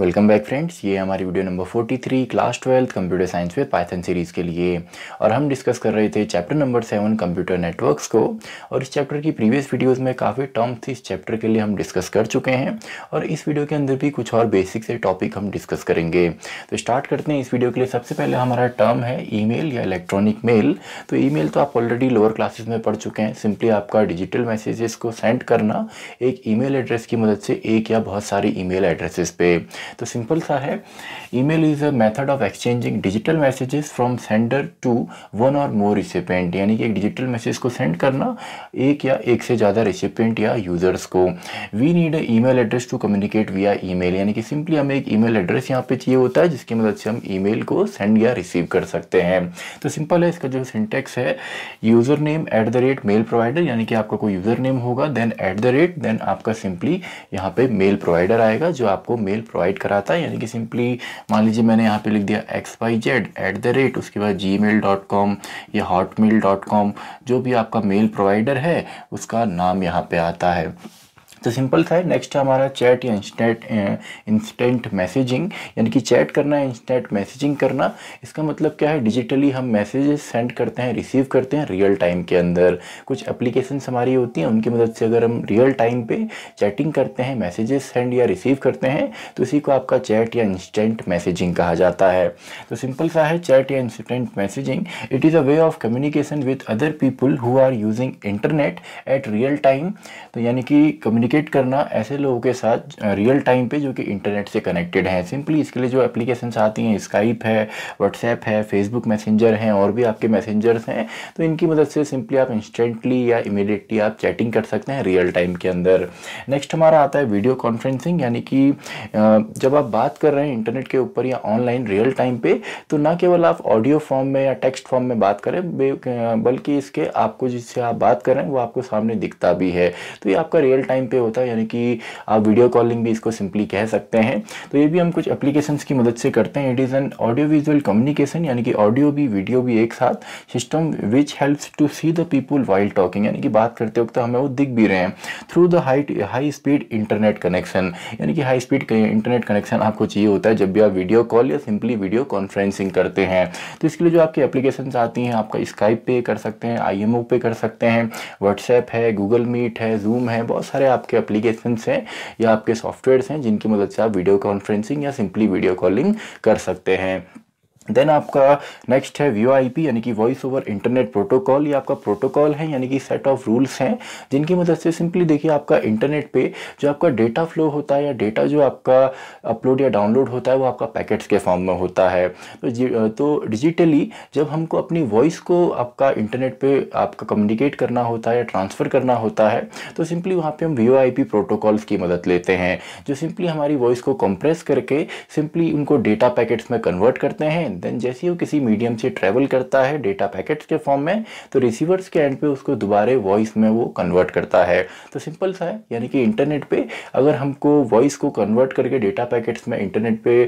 Welcome back friends ये हमारी video number 43 class twelfth computer science with python series के लिए और हम डिस्कस कर रहे थे chapter number seven computer networks को और इस चैप्टर की प्रीवियस वीडियोस में काफ़ी टर्म्स इस चैप्टर के लिए हम डिस्कस कर चुके हैं और इस वीडियो के अंदर भी कुछ और बेसिक से टॉपिक हम डिस्कस करेंगे तो स्टार्ट करते हैं इस वीडियो के लिए सबसे पहले हमारा टर्म है ई या इलेक्ट्रॉनिक मेल तो ई तो आप ऑलरेडी लोअर क्लासेज में पढ़ चुके हैं सिंपली आपका डिजिटल मैसेजेस को सेंड करना एक ई एड्रेस की मदद से एक या बहुत सारे ई एड्रेसेस पे तो सिंपल सा है email is a method of exchanging digital messages from sender to one और मोर रिसिपेंट यानी कि एक डिजिटल मैसेज को सेंड करना एक या एक से ज़्यादा रिसिपेंट या यूज़र्स को we need email address to communicate via E mail यानी कि सिंपली हमें एक ई मेल एड्रेस यहाँ पे चाहिए होता है जिसकी मदद से हम ई मेल को सेंड या रिसीव कर सकते हैं तो सिंपल है इसका जो सिंटेक्स है user name at the rate mail provider यानी कि आपका कोई यूज़र नेम होगा then at the rate then आपका सिंपली यहाँ पे मेल प्रोवाइडर आएगा जो आपको मेल प्रोवाइड प्रोवाइड कराता है यानी कि सिंपली मान लीजिए मैंने यहाँ पे लिख दिया X Y Z at the rate उसके बाद जी मेल डॉट कॉम या हॉट मेल डॉट कॉम जो भी आपका मेल प्रोवाइडर है उसका नाम यहाँ पे आता है तो सिंपल सा है नेक्स्ट है हमारा चैट या इंस्टेंट इंस्टेंट मैसेजिंग यानी कि चैट करना इंस्टेंट मैसेजिंग करना इसका मतलब क्या है डिजिटली हम मैसेजेस सेंड करते हैं रिसीव करते हैं रियल टाइम के अंदर कुछ एप्लीकेशंस हमारी होती हैं उनकी मदद से अगर हम रियल टाइम पे चैटिंग करते हैं मैसेजेस सेंड या रिसीव करते हैं तो इसी को आपका चैट या इंस्टेंट मैसेजिंग कहा जाता है तो सिंपल सा है चैट या instant messaging it is a way of communication with other people who are using internet at real time तो यानी कि कम्युनिक कम्युनिकेट करना ऐसे लोगों के साथ रियल टाइम पे जो कि इंटरनेट से कनेक्टेड हैं सिंपली इसके लिए जो एप्लीकेशंस आती हैं स्काइप है व्हाट्सएप है फेसबुक मैसेंजर हैं और भी आपके मैसेंजर्स हैं तो इनकी मदद से सिंपली आप इंस्टेंटली या इमीडिएटली आप चैटिंग कर सकते हैं रियल टाइम के अंदर नेक्स्ट हमारा आता है वीडियो कॉन्फ्रेंसिंग यानी कि जब आप बात कर रहे हैं इंटरनेट के ऊपर या ऑनलाइन रियल टाइम पे तो ना केवल आप ऑडियो फॉर्म में या टेक्स्ट फॉर्म में बात करें बल्कि इसके आपको जिससे आप बात करें वो आपको सामने दिखता भी है तो ये आपका रियल टाइम पे होता है यानी कि आप वीडियो कॉलिंग भी इसको सिंपली कह सकते हैं तो ये भी हम कुछ एप्लीकेशन की मदद से करते हैं it is an audio visual communication यानी कि ऑडियो भी वीडियो भी एक साथ system which helps to see the people while talking यानी कि बात करते वक्त हमें वो दिख भी रहे हैं through the high high speed internet connection यानी कि हाई स्पीड इंटरनेट कनेक्शन आपको चाहिए होता है जब भी आप वीडियो कॉल या सिंपली वीडियो कॉन्फ्रेंसिंग करते हैं तो इसके लिए जो आपकी एप्लीकेशन आती हैं आपका स्काइप पे कर सकते हैं आई पे कर सकते हैं व्हाट्सएप है गूगल मीट है जूम है बहुत सारे आपके आपके एप्लीकेशंस हैं या आपके सॉफ्टवेयर्स हैं जिनकी मदद से आप वीडियो कॉन्फ्रेंसिंग या सिंपली वीडियो कॉलिंग कर सकते हैं देन आपका नेक्स्ट है व्यू पी यानी कि वॉइस ओवर इंटरनेट प्रोटोकॉल ये आपका प्रोटोकॉल है यानी कि सेट ऑफ रूल्स हैं जिनकी मदद से सिंपली देखिए आपका इंटरनेट पे जो आपका डेटा फ्लो होता है या डेटा जो आपका अपलोड या डाउनलोड होता है वो आपका पैकेट्स के फॉर्म में होता है तो तो डिजिटली जब हमको अपनी वॉइस को आपका इंटरनेट पर आपका कम्युनिकेट करना होता है या ट्रांसफ़र करना होता है तो सिंपली वहाँ पर हम वी आई पी प्रोटोकॉल्स की मदद लेते हैं जो सिंपली हमारी वॉइस को कंप्रेस करके सिंपली उनको डेटा पैकेट्स में कन्वर्ट करते हैं देन जैसे ही वो किसी मीडियम से ट्रेवल करता है डेटा पैकेट्स के फॉर्म में तो रिसीवर्स के एंड पे उसको दोबारा वॉइस में वो कन्वर्ट करता है तो सिंपल सा है यानी कि इंटरनेट पे अगर हमको वॉइस को कन्वर्ट करके डेटा पैकेट्स में इंटरनेट पे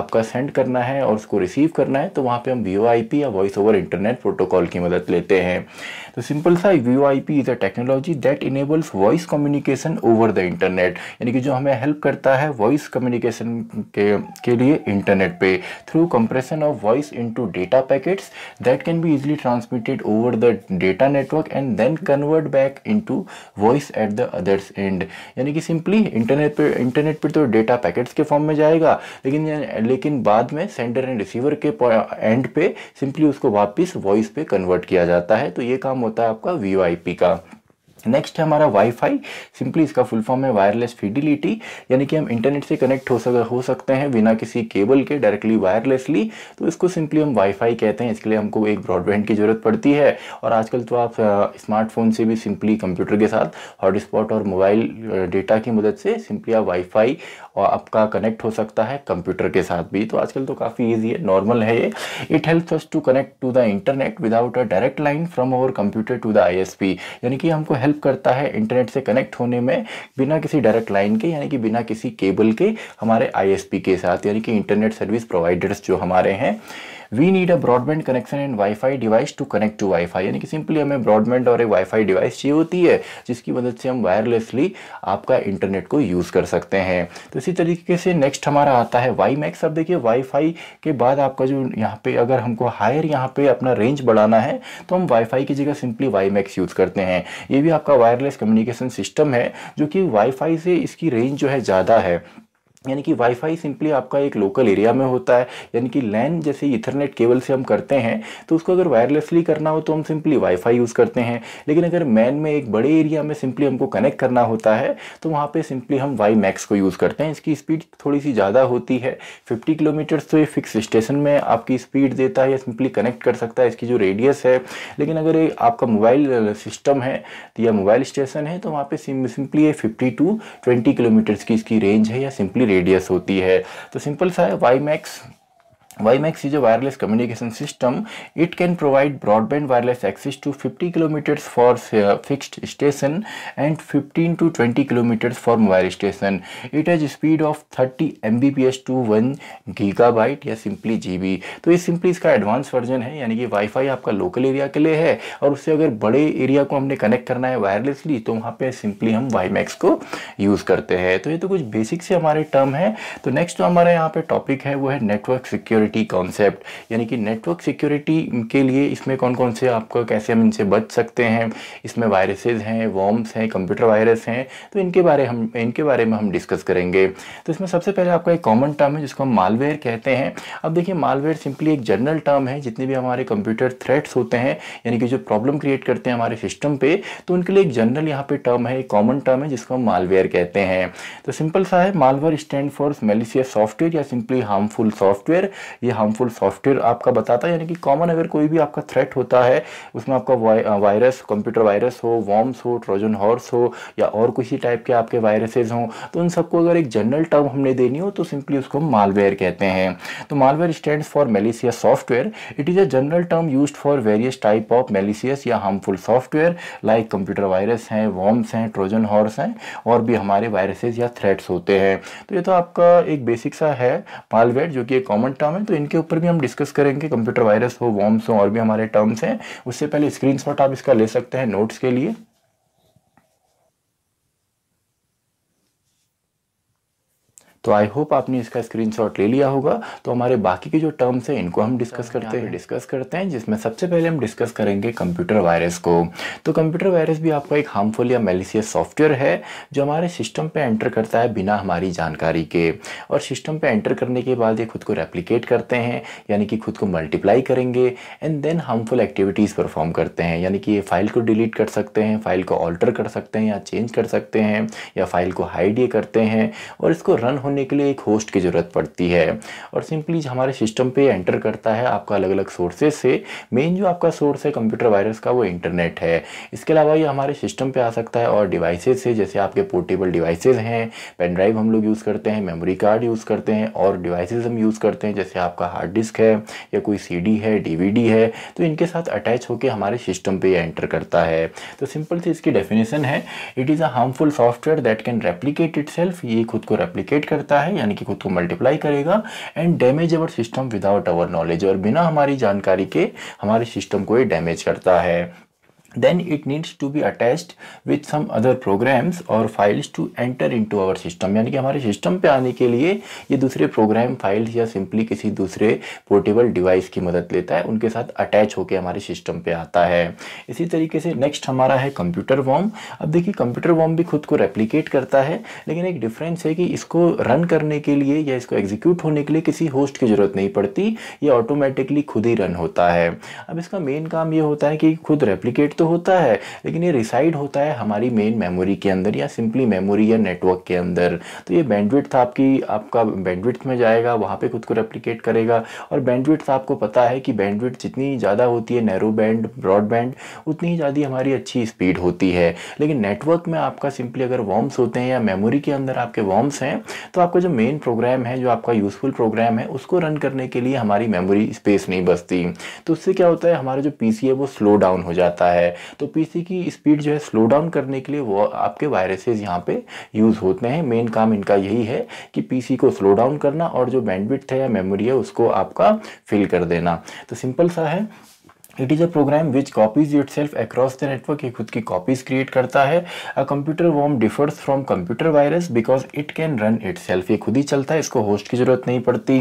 आपका सेंड करना है और उसको रिसीव करना है तो वहाँ पर हम वी या वॉइस ओवर इंटरनेट प्रोटोकॉल की मदद लेते हैं तो सिंपल सा V I P is a technology that enables voice communication over the internet यानी कि जो हमें हेल्प करता है वॉइस कम्युनिकेशन के के लिए इंटरनेट पे through compression of voice into data packets that can be easily transmitted over the data network and then convert back into voice at the others end यानी कि सिंपली इंटरनेट पे internet पर तो data packets के form में जाएगा लेकिन लेकिन बाद में सेंडर एंड रिसीवर के एंड पे सिंपली उसको वापस वॉइस पे कन्वर्ट किया जाता है तो ये काम होता है आपका वी का नेक्स्ट है हमारा वाईफाई सिंपली इसका फुल फॉर्म है वायरलेस फिडिलिटी यानी कि हम इंटरनेट से कनेक्ट हो सक हो सकते हैं बिना किसी केबल के डायरेक्टली वायरलेसली तो इसको सिंपली हम वाईफाई कहते हैं इसके लिए हमको एक ब्रॉडबैंड की ज़रूरत पड़ती है और आजकल तो आप स्मार्टफोन से भी सिंपली कंप्यूटर के साथ हॉटस्पॉट और मोबाइल डेटा की मदद से सिंपली आप वाईफाई और आपका कनेक्ट हो सकता है कंप्यूटर के साथ भी तो आजकल तो काफ़ी ईजी है नॉर्मल है ये it helps us to connect to the internet without a direct line from our computer to the I यानी कि हमको हेल्प हेल्प करता है इंटरनेट से कनेक्ट होने में बिना किसी डायरेक्ट लाइन के यानी कि बिना किसी केबल के हमारे आईएसपी के साथ यानी कि इंटरनेट सर्विस प्रोवाइडर्स जो हमारे हैं we need a broadband connection and wifi device to connect to wifi यानी कि सिंपली हमें ब्रॉडबैंड और एक वाईफाई डिवाइस चाहिए होती है जिसकी मदद से हम वायरलेसली आपका इंटरनेट को यूज़ कर सकते हैं तो इसी तरीके से नेक्स्ट हमारा आता है वाई मैक्स अब देखिए वाईफाई के बाद आपका जो यहाँ पे अगर हमको हायर यहाँ पे अपना रेंज बढ़ाना है तो हम वाईफाई की जगह सिंपली वाई मैक्स यूज़ करते हैं ये भी आपका वायरलेस कम्युनिकेशन सिस्टम है जो कि वाईफाई से इसकी रेंज जो है ज़्यादा है यानी कि वाईफाई सिंपली आपका एक लोकल एरिया में होता है यानी कि लैन जैसे इथरनेट केबल से हम करते हैं तो उसको अगर वायरलेसली करना हो तो हम सिंपली वाईफाई यूज़ करते हैं लेकिन अगर मैन में एक बड़े एरिया में सिंपली हमको कनेक्ट करना होता है तो वहाँ पे सिंपली हम वाई मैक्स को यूज़ करते हैं इसकी स्पीड थोड़ी सी ज़्यादा होती है फिफ्टी किलोमीटर्स तो ये फिक्स स्टेशन में आपकी स्पीड देता है या सिंपली कनेक्ट कर सकता है इसकी जो रेडियस है लेकिन अगर ये आपका मोबाइल सिस्टम है या मोबाइल स्टेशन है तो वहाँ पर सिंपली ये फिफ्टी टू ट्वेंटी किलोमीटर्स की इसकी रेंज है या सिंपली रेडियस होती है तो सिंपल सा है wimax WiMAX is a wireless communication system. It can provide broadband wireless access to 50 kilometers for uh, fixed station and 15 to 20 kilometers for mobile station. It has a speed of 30 Mbps to 1 gigabyte या simply GB तो ये is इसका advanced version. है यानी कि Wi-Fi आपका local area के लिए है और उससे अगर बड़े एरिया को हमने कनेक्ट करना है वायरलेसली तो वहाँ पे सिंपली हम वाईमैक्स को यूज़ करते हैं तो ये तो कुछ बेसिक से हमारे टर्म है तो नेक्स्ट जो हमारे यहाँ पे टॉपिक है वो है नेटवर्क सिक्योरिटी सिक्योरिटी कॉन्सेप्ट यानी कि नेटवर्क सिक्योरिटी के लिए इसमें कौन कौन से आपको कैसे हम इनसे बच सकते हैं इसमें वायरसेस हैं वॉम्स हैं कंप्यूटर वायरस हैं तो इनके बारे हम इनके बारे में हम डिस्कस करेंगे तो इसमें सबसे पहले आपका एक कॉमन टर्म है जिसको हम मालवेयर कहते हैं अब देखिए मालवेयर सिंपली एक जनरल टर्म है जितने भी हमारे कंप्यूटर थ्रेट्स होते हैं यानी कि जो प्रॉब्लम क्रिएट करते हैं हमारे सिस्टम पे तो उनके लिए एक जनरल यहाँ पे टर्म है एक कॉमन टर्म है जिसको हम मालवेयर कहते हैं तो सिंपल सा है malware stand for malicious software या सिंपली हार्मफुल सॉफ्टवेयर ये हार्मफुल सॉफ्टवेयर आपका बताता है यानी कि कॉमन अगर कोई भी आपका थ्रेट होता है उसमें आपका वायरस कंप्यूटर वायरस हो वॉम्स हो ट्रोजन हॉर्स हो या और किसी टाइप के आपके वायरसेज हों तो उन सबको अगर एक जनरल टर्म हमने देनी हो तो सिंपली उसको मालवेयर कहते हैं तो malware stand for malicious software it is a general term use for various type of malicious या harmful software like computer virus हैं वॉम्स हैं ट्रोजन हॉर्स हैं और भी हमारे वायरसेज या थ्रेट्स होते हैं तो ये तो आपका एक बेसिक सा है मालवेयर जो कि एक कॉमन टर्म है हैं तो इनके ऊपर भी हम डिस्कस करेंगे कंप्यूटर वायरस हो वॉम्स हो और भी हमारे टर्म्स हैं उससे पहले स्क्रीन आप इसका ले सकते हैं नोट्स के लिए तो आई होप आपने इसका स्क्रीनशॉट ले लिया होगा तो हमारे बाकी के जो टर्म्स हैं इनको हम डिस्कस करते हैं डिस्कस करते हैं जिसमें सबसे पहले हम डिस्कस करेंगे कंप्यूटर वायरस को तो कंप्यूटर वायरस भी आपका एक हार्मफुल या मेलिसियस सॉफ्टवेयर है जो हमारे सिस्टम पे एंटर करता है बिना हमारी जानकारी के और सिस्टम पे एंटर करने के बाद ये खुद को रेप्लिकेट करते हैं यानी कि खुद को मल्टीप्लाई करेंगे and then harmful activities perform करते हैं यानी कि ये फाइल को डिलीट कर सकते हैं फाइल को ऑल्टर कर सकते हैं या चेंज कर सकते हैं या फाइल को हाइड ये करते हैं और इसको रन होने के लिए एक होस्ट की ज़रूरत पड़ती है और सिंपली हमारे सिस्टम पे एंटर करता है आपका अलग अलग सोर्सेज से मेन जो आपका सोर्स है कंप्यूटर वायरस का वो इंटरनेट है इसके अलावा ये हमारे सिस्टम पे आ सकता है और डिवाइसेज से जैसे आपके पोर्टेबल डिवाइसेज हैं पेन ड्राइव हम लोग यूज़ करते हैं मेमोरी कार्ड यूज़ करते हैं और डिवाइसेज हम यूज़ करते हैं जैसे आपका हार्ड डिस्क है या कोई सी है डी है तो इनके साथ अटैच होकर हमारे सिस्टम पर एंटर करता है तो सिंपल सी इसकी डेफिनेशन है it is a harmful software that can replicate it ये खुद को रेप्लीकेट कर करता है यानी कि खुद को मल्टीप्लाई करेगा and damage our system without our knowledge और बिना हमारी जानकारी के हमारे सिस्टम को ये डैमेज करता है then it needs to be attached with some other programs or files to enter into our system यानी कि हमारे सिस्टम पे आने के लिए ये दूसरे प्रोग्राम फाइल्स या सिंपली किसी दूसरे पोर्टेबल डिवाइस की मदद लेता है उनके साथ अटैच होकर हमारे सिस्टम पे आता है इसी तरीके से नेक्स्ट हमारा है computer worm अब देखिए कंप्यूटर worm भी खुद को replicate करता है लेकिन एक difference है कि इसको रन करने के लिए या इसको एग्जीक्यूट होने के लिए किसी होस्ट की ज़रूरत नहीं पड़ती ये ऑटोमेटिकली खुद ही रन होता है अब इसका मेन काम ये होता है कि खुद रेप्लीकेट तो होता है लेकिन ये रिसाइड होता है हमारी मेन मेमोरी के अंदर या सिंपली मेमोरी या नेटवर्क के अंदर तो ये बैंडविड्थ आपकी आपका बैंडविड्थ में जाएगा वहाँ पे खुद को रेप्लीकेट करेगा और बैंडविड्थ आपको पता है कि बैंडविड्थ जितनी ज़्यादा होती है नैरो बैंड ब्रॉडबैंड उतनी ही ज़्यादा हमारी अच्छी स्पीड होती है लेकिन नेटवर्क में आपका सिंपली अगर वॉम्स होते हैं या मेमोरी के अंदर आपके वॉम्स हैं तो आपका जो मेन प्रोग्राम है जो आपका यूज़फुल प्रोग्राम है उसको रन करने के लिए हमारी मेमोरी स्पेस नहीं बचती तो उससे क्या होता है हमारा जो पी है वो स्लो डाउन हो जाता है है तो पीसी की स्पीड जो है स्लो डाउन करने के लिए वो आपके वायरसेज यहाँ पे यूज़ होते हैं मेन काम इनका यही है कि पीसी को स्लो डाउन करना और जो बैंडविड्थ है या मेमोरी है उसको आपका फिल कर देना तो सिंपल सा है it is a program which copies itself across the network ये खुद की कॉपीज क्रिएट करता है a computer worm differs from computer virus because it can run itself ये खुद ही चलता है इसको होस्ट की जरूरत नहीं पड़ती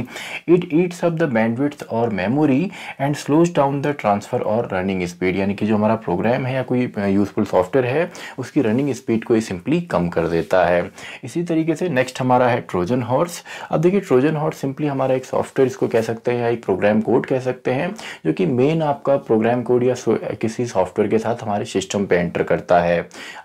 it eats up the bandwidth और memory and slows down the transfer और रनिंग स्पीड यानी कि जो हमारा प्रोग्राम है या कोई यूजफुल सॉफ्टवेयर है उसकी रनिंग स्पीड को ये सिंपली कम कर देता है इसी तरीके से नेक्स्ट हमारा है ट्रोजन हॉर्स अब देखिए ट्रोजन हॉर्स सिंपली हमारा एक सॉफ्टवेयर इसको कह सकते हैं या एक प्रोग्राम कोड कह सकते हैं जो कि मेन आपका प्रोग्राम कोड या किसी सॉफ्टवेयर के साथ हमारे सिस्टम पे एंटर करता है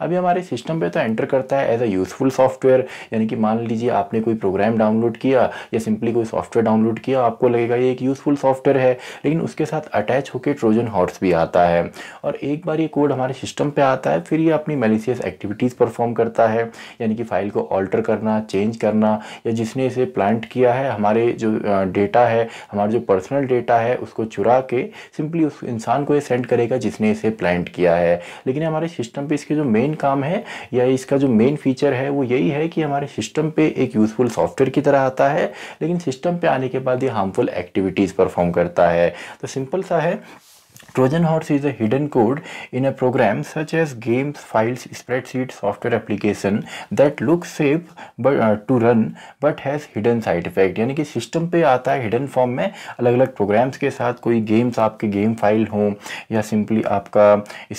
अभी हमारे सिस्टम पे तो एंटर करता है एज अ यूज़फुल सॉफ्टवेयर यानी कि मान लीजिए आपने कोई प्रोग्राम डाउनलोड किया या सिंपली कोई सॉफ्टवेयर डाउनलोड किया आपको लगेगा ये एक यूज़फुल सॉफ्टवेयर है लेकिन उसके साथ अटैच होकर ट्रोजन हॉर्स भी आता है और एक बार ये कोड हमारे सिस्टम पर आता है फिर ये अपनी मेलिसियस एक्टिविटीज़ परफॉर्म करता है यानी कि फाइल को ऑल्टर करना चेंज करना या जिसने इसे प्लांट किया है हमारे जो डेटा है हमारा जो पर्सनल डेटा है उसको चुरा के सिंपली उस इंसान को ये सेंड करेगा जिसने इसे प्लांट किया है लेकिन हमारे सिस्टम पे इसके जो मेन काम है या इसका जो मेन फीचर है वो यही है कि हमारे सिस्टम पे एक यूज़फुल सॉफ्टवेयर की तरह आता है लेकिन सिस्टम पे आने के बाद ये हार्मफुल एक्टिविटीज़ परफॉर्म करता है तो सिंपल सा है Trojan horse is a hidden code in a program such as games, files, spreadsheet, software application that look safe but uh, to run but has hidden side यानी कि system पे आता है हिडन फॉर्म में अलग अलग प्रोग्राम्स के साथ कोई गेम्स आपके गेम फाइल हो या सिंपली आपका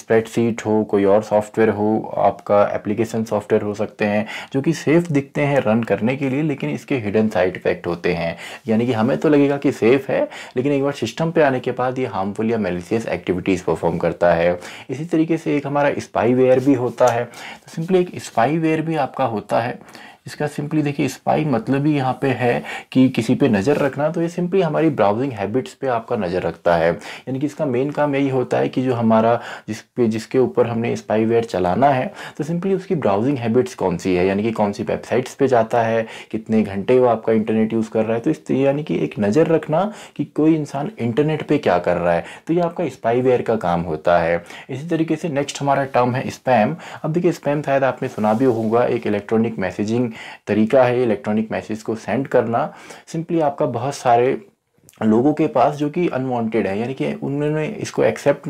स्प्रेडशीट हो कोई और सॉफ्टवेयर हो आपका एप्लीकेशन सॉफ्टवेयर हो सकते हैं जो कि सेफ़ दिखते हैं रन करने के लिए लेकिन इसके हिडन साइड इफेक्ट होते हैं यानी कि हमें तो लगेगा कि सेफ़ है लेकिन एक बार सिस्टम पे आने के बाद ये हार्मफुल या मेलिसियस स्पाइस एक्टिविटीज़ परफॉर्म करता है इसी तरीके से एक हमारा स्पाईवेयर भी होता है तो सिंपली एक स्पाईवेयर भी आपका होता है इसका सिंपली देखिए स्पाई मतलब ही यहाँ पे है कि किसी पे नज़र रखना तो ये सिंपली हमारी ब्राउजिंग हैबिट्स पे आपका नज़र रखता है यानी कि इसका मेन काम यही होता है कि जो हमारा जिस पे जिसके ऊपर हमने वेयर चलाना है तो सिंपली उसकी ब्राउजिंग हैबिट्स कौन सी है यानी कि कौन सी वेबसाइट्स पर जाता है कितने घंटे वो आपका इंटरनेट यूज़ कर रहा है तो इस यानी कि एक नज़र रखना कि कोई इंसान इंटरनेट पर क्या कर रहा है तो ये आपका स्पाई वेयर का काम होता है इसी तरीके से नेक्स्ट हमारा टर्म है स्पैम अब देखिए स्पैम शायद आपने सुना भी होगा एक इलेक्ट्रॉनिक मैसेजिंग तरीका है इलेक्ट्रॉनिक मैसेज को सेंड करना सिंपली आपका बहुत सारे लोगों के पास जो कि अनवांटेड है यानी कि उन्होंने इसको एक्सेप्ट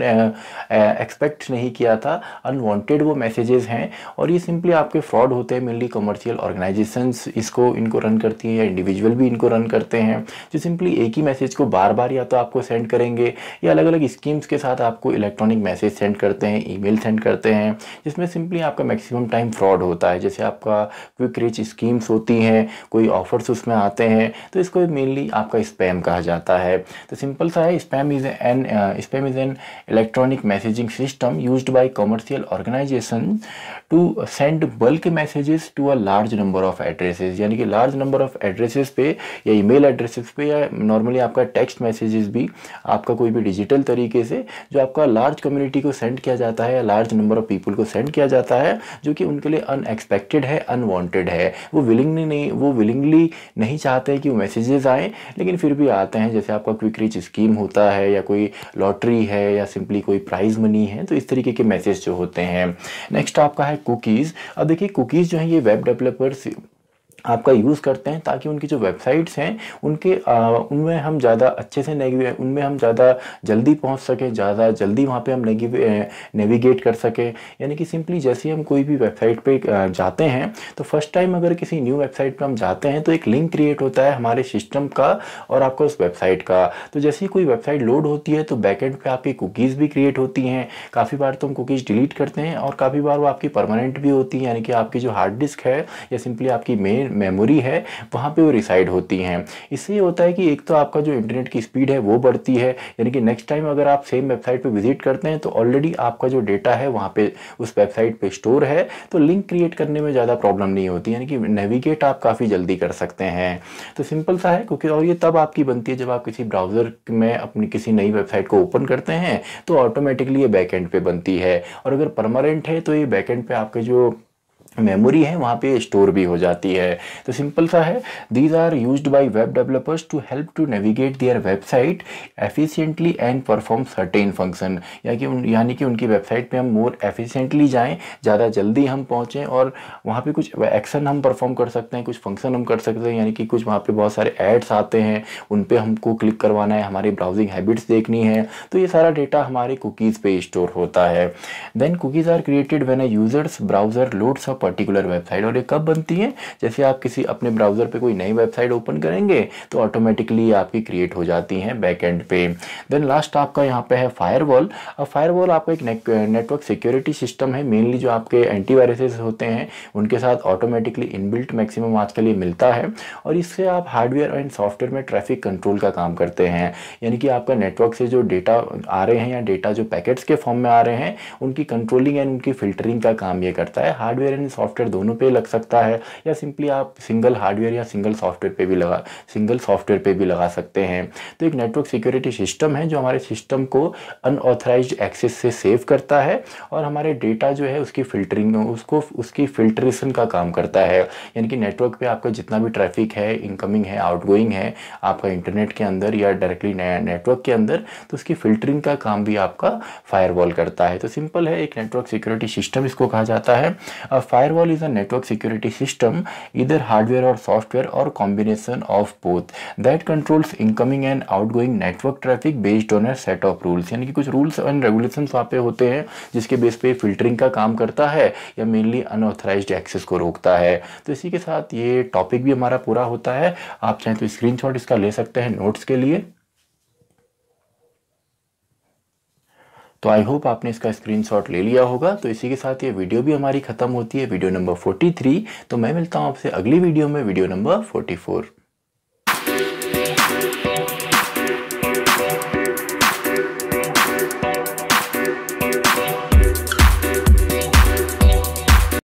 एक्सपेक्ट नहीं किया था अनवांटेड वो मैसेजेस हैं और ये सिंपली आपके फ्रॉड होते हैं मेनली कमर्शियल ऑर्गेनाइजेशंस इसको इनको रन करती हैं या इंडिविजुअल भी इनको रन करते हैं जो सिंपली एक ही मैसेज को बार बार या तो आपको सेंड करेंगे या अलग अलग स्कीम्स के साथ आपको इलेक्ट्रॉनिक मैसेज सेंड करते हैं ई सेंड करते हैं जिसमें सिंपली आपका मैक्सिमम टाइम फ्रॉड होता है जैसे आपका क्विक रिच स्कीम्स होती हैं कोई ऑफर्स उसमें आते हैं तो इसको मेनली आपका स्पैम कहा जाता है जाता है तो सिंपल सा है spam is an spam is an electronic messaging system used by commercial organization to send bulk messages to a large number of addresses यानी कि लार्ज नंबर ऑफ एड्रेसेस पे या ईमेल एड्रेसेस पे या नॉर्मली आपका text messages भी आपका कोई भी डिजिटल तरीके से जो आपका लार्ज कम्युनिटी को सेंड किया जाता है या लार्ज नंबर ऑफ पीपल को सेंड किया जाता है जो कि उनके लिए अनएक्सपेक्टेड है अनवांटेड है वो विलिंगली नहीं वो विलिंगली नहीं चाहते कि वो मैसेजेस आए लेकिन फिर भी आते हैं हैं जैसे आपका क्विक रिच स्कीम होता है या कोई लॉटरी है या सिंपली कोई प्राइज़ मनी है तो इस तरीके के मैसेज जो होते हैं नेक्स्ट आपका है कुकीज़ अब देखिए कुकीज़ जो है ये वेब डेवलपर्स आपका यूज़ करते हैं ताकि उनकी जो वेबसाइट्स हैं उनके उनमें हम ज़्यादा अच्छे से नेगिव उनमें हम ज़्यादा जल्दी पहुंच सकें ज़्यादा जल्दी वहाँ पे हम नेगी नेविगेट कर सकें यानी कि सिंपली जैसे हम कोई भी वेबसाइट पे जाते हैं तो फर्स्ट टाइम अगर किसी न्यू वेबसाइट पर हम जाते हैं तो एक लिंक क्रिएट होता है हमारे सिस्टम का और आपका उस वेबसाइट का तो जैसे ही कोई वेबसाइट लोड होती है तो बैकेंड पर आपकी कुकीज़ भी क्रिएट होती हैं काफ़ी बार तो हम कुकीज़ डिलीट करते हैं और काफ़ी बार वो आपकी परमानेंट भी होती है यानी कि आपकी जो हार्ड डिस्क है या सिंपली आपकी मेन मेमोरी है वहाँ पे वो रिसाइड होती हैं इससे ये होता है कि एक तो आपका जो इंटरनेट की स्पीड है वो बढ़ती है यानी कि नेक्स्ट टाइम अगर आप सेम वेबसाइट पर विजिट करते हैं तो ऑलरेडी आपका जो डेटा है वहाँ पर उस वेबसाइट पर स्टोर है तो लिंक क्रिएट करने में ज़्यादा प्रॉब्लम नहीं होती यानी कि नेविगेट आप काफ़ी जल्दी कर सकते हैं तो सिंपल सा है क्योंकि और ये तब आपकी बनती है जब आप किसी ब्राउज़र में अपनी किसी नई वेबसाइट को ओपन करते हैं तो ऑटोमेटिकली ये बैकेंड पे बनती है और अगर परमानेंट है तो ये बैकेंड पे आपके जो मेमोरी है वहाँ पे स्टोर भी हो जाती है तो सिंपल सा है these are used by web developers to help to navigate their website efficiently and perform certain function यानी कि यानी कि उनकी वेबसाइट पे हम मोर एफिशिएंटली जाएं ज़्यादा जल्दी हम पहुँचें और वहाँ पे कुछ एक्शन हम परफॉर्म कर सकते हैं कुछ फंक्शन हम कर सकते हैं यानी कि कुछ वहाँ पर बहुत सारे एड्स आते हैं उन पर हमको क्लिक करवाना है हमारी ब्राउजिंग हैबिट्स देखनी है तो ये सारा डेटा हमारे कुकीज़ पर स्टोर होता है then cookies are created when a user's browser loads up particular website और ये कब बनती है जैसे आप किसी अपने ब्राउज़र पे कोई नई वेबसाइट ओपन करेंगे तो ऑटोमेटिकली आपकी क्रिएट हो जाती हैं बैक एंड पे देन लास्ट आपका यहाँ पे है फायर फायरवॉल अब वॉल आपका एक नेटवर्क सिक्योरिटी सिस्टम है मेनली जो आपके एंटीवायरसेस होते हैं उनके साथ ऑटोमेटिकली इनबिल्ट मैक्सिमम आज के लिए मिलता है और इससे आप हार्डवेयर एंड सॉफ्टवेयर में ट्रैफिक कंट्रोल का काम करते हैं यानी कि आपका नेटवर्क से जो डेटा आ रहे हैं या डेटा जो पैकेट्स के फॉर्म में आ रहे हैं उनकी कंट्रोलिंग एंड उनकी फिल्टरिंग का काम ये करता है हार्डवेयर एंड सॉफ्टवेयर दोनों पे लग सकता है या सिंपली आप सिंगल हार्डवेयर या सिंगल सॉफ्टवेयर पे भी लगा सिंगल सॉफ्टवेयर पे भी लगा सकते हैं तो एक नेटवर्क सिक्योरिटी सिस्टम है जो हमारे सिस्टम को अनऑथराइज एक्सेस से सेव करता है और हमारे डेटा जो है उसकी फिल्टरिंग उसको उसकी फिल्ट्रेशन का काम करता है यानी कि नेटवर्क पर आपका जितना भी ट्रैफिक है इनकमिंग है आउट है आपका इंटरनेट के अंदर या डायरेक्टली नेटवर्क के अंदर तो उसकी फिल्टरिंग का काम भी आपका फायरवॉल करता है तो सिंपल है एक नेटवर्क सिक्योरिटी सिस्टम इसको कहा जाता है fire Firewall is a network security system, either hardware or software or combination of both that controls incoming and outgoing network traffic based on a set of rules yani ki kuch rules and regulations wahan pe hote hain jiske base pe filtering ka kaam karta hai ya mainly unauthorized access ko rokta hai to इसी के साथ ये topic bhi hamara pura hota hai aap chahe to screenshot iska le sakte hain notes ke liye तो I hope आपने इसका screenshot ले लिया होगा तो इसी के साथ ये वीडियो भी हमारी खत्म होती है वीडियो नंबर 43 तो मैं मिलता हूँ आपसे अगली वीडियो में वीडियो नंबर 44